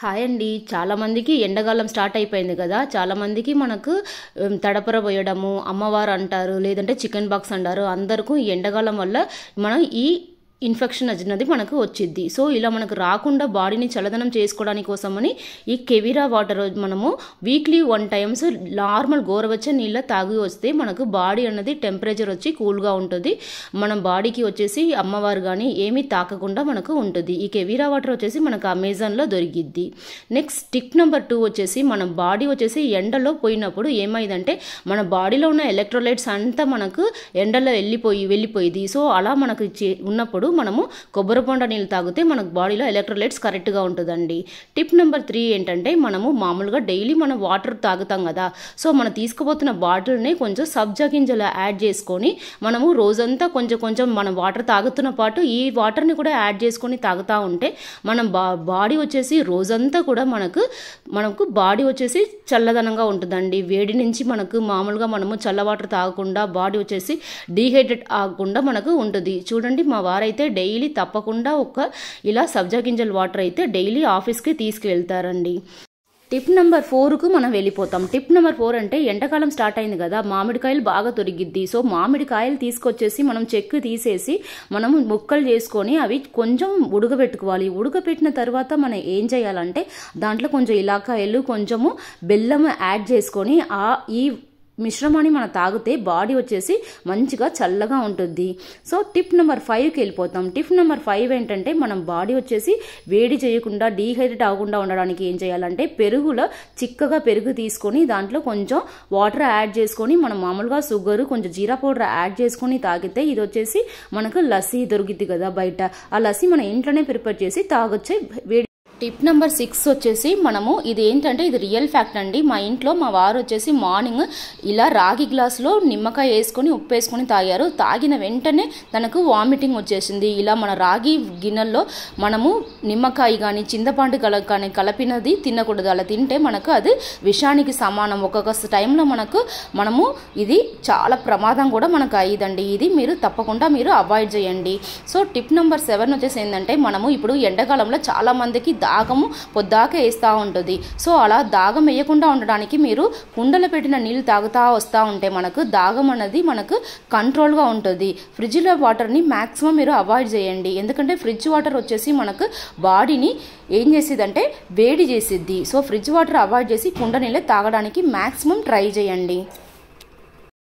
hi అండి చాలామందికి ఎండాకాలం స్టార్ట్ అయిపోయింది కదా చాలామందికి మనకు తడపర పోయడము అమ్మవారు అంటారు లేదంటే చికెన్ బాక్స్ అంటారు అందరికీ ఎండాకాలం వల్ల మనం ఈ ఇన్ఫెక్షన్ అనేది మనకు వచ్చింది సో ఇలా మనకు రాకుండా బాడీని చల్లదనం చేసుకోవడానికి కోసమని ఈ కెవిరా వాటర్ మనము వీక్లీ వన్ టైమ్స్ నార్మల్ గోరవెచ్చని నీళ్ళ తాగి వస్తే మనకు బాడీ అన్నది టెంపరేచర్ వచ్చి కూల్గా ఉంటుంది మనం బాడీకి వచ్చేసి అమ్మవారు కానీ ఏమీ తాకకుండా మనకు ఉంటుంది ఈ కెవిరా వాటర్ వచ్చేసి మనకు అమెజాన్లో దొరికిద్ది నెక్స్ట్ టిక్ నెంబర్ టూ వచ్చేసి మన బాడీ వచ్చేసి ఎండలో పోయినప్పుడు ఏమైందంటే మన బాడీలో ఉన్న ఎలక్ట్రోలైట్స్ అంతా మనకు ఎండలో వెళ్ళిపోయి వెళ్ళిపోయింది సో అలా మనకు ఉన్నప్పుడు ఉన్నప్పుడు మనము కొబ్బరి బొండ నీళ్ళు తాగితే మనకు బాడీలో ఎలక్ట్రోలైట్స్ కరెక్ట్గా ఉంటుందండి టిప్ నెంబర్ త్రీ ఏంటంటే మనము మామూలుగా డైలీ మనం వాటర్ తాగుతాం కదా సో మనం తీసుకుపోతున్న బాటిల్ని కొంచెం సబ్జా గింజలు యాడ్ చేసుకొని మనము రోజంతా కొంచెం కొంచెం మనం వాటర్ తాగుతున్న పాటు ఈ వాటర్ని కూడా యాడ్ చేసుకొని తాగుతూ ఉంటే మనం బా బాడీ వచ్చేసి రోజంతా కూడా మనకు మనకు బాడీ వచ్చేసి చల్లదనంగా ఉంటుందండి వేడి నుంచి మనకు మామూలుగా మనము చల్ల వాటర్ తాగకుండా బాడీ వచ్చేసి డీహైడ్రేట్ ఆగకుండా మనకు ఉంటుంది చూడండి మా వారైతే అయితే డైలీ తప్పకుండా ఒక ఇలా సబ్జా గింజల వాటర్ అయితే డైలీ ఆఫీస్కి తీసుకువెళ్తారండి టిప్ నెంబర్ ఫోర్కు మనం వెళ్ళిపోతాం టిప్ నెంబర్ ఫోర్ అంటే ఎండాకాలం స్టార్ట్ అయింది కదా మామిడికాయలు బాగా తొరిగిద్ది సో మామిడికాయలు తీసుకొచ్చేసి మనం చెక్ తీసేసి మనం ముక్కలు చేసుకొని అవి కొంచెం ఉడకబెట్టుకోవాలి ఉడకబెట్టిన తర్వాత మనం ఏం చేయాలంటే దాంట్లో కొంచెం ఇలాకాయలు కొంచెము బెల్లం యాడ్ చేసుకొని ఆ ఈ మిశ్రమాన్ని మనం తాగితే బాడీ వచ్చేసి మంచిగా చల్లగా ఉంటుంది సో టిప్ నెంబర్ ఫైవ్కి వెళ్ళిపోతాం టిప్ నెంబర్ ఫైవ్ ఏంటంటే మనం బాడీ వచ్చేసి వేడి చేయకుండా డీహైడ్రేట్ అవ్వకుండా ఉండడానికి ఏం చేయాలంటే పెరుగులో చిక్కగా పెరుగు తీసుకొని దాంట్లో కొంచెం వాటర్ యాడ్ చేసుకొని మనం మామూలుగా షుగర్ కొంచెం జీరా పౌడర్ యాడ్ చేసుకొని తాగితే ఇది వచ్చేసి మనకు లస్సీ దొరికిద్ది కదా బయట ఆ లస్సీ మనం ఇంట్లోనే ప్రిపేర్ చేసి తాగొచ్చే వేడి టిప్ నెంబర్ సిక్స్ వచ్చేసి మనము ఇది ఏంటంటే ఇది రియల్ ఫ్యాక్ట్ అండి మా ఇంట్లో మా వారు వచ్చేసి మార్నింగ్ ఇలా రాగి గ్లాస్లో నిమ్మకాయ వేసుకొని ఉప్పు వేసుకొని తాగారు తాగిన వెంటనే తనకు వామిటింగ్ వచ్చేసింది ఇలా మన రాగి గిన్నెల్లో మనము నిమ్మకాయ కానీ చింతపాండు కల కానీ కలిపినది తినకూడదు అలా తింటే మనకు అది విషానికి సమానం ఒక్కొక్క టైంలో మనకు మనము ఇది చాలా ప్రమాదం కూడా మనకు అయ్యిదండి ఇది మీరు తప్పకుండా మీరు అవాయిడ్ చేయండి సో టిప్ నెంబర్ సెవెన్ వచ్చేసి ఏంటంటే మనము ఇప్పుడు ఎండాకాలంలో చాలామందికి దాగము పొద్దాక వేస్తూ ఉంటుంది సో అలా దాగం వేయకుండా ఉండడానికి మీరు కుండలో పెట్టిన నీళ్ళు తాగుతూ వస్తూ ఉంటే మనకు దాగం అనేది మనకు కంట్రోల్గా ఉంటుంది ఫ్రిడ్జ్లో వాటర్ని మ్యాక్సిమం మీరు అవాయిడ్ చేయండి ఎందుకంటే ఫ్రిడ్జ్ వాటర్ వచ్చేసి మనకు బాడీని ఏం అంటే వేడి చేసిద్ది సో ఫ్రిడ్జ్ వాటర్ అవాయిడ్ చేసి కుండ నీళ్ళు తాగడానికి మ్యాక్సిమం ట్రై చేయండి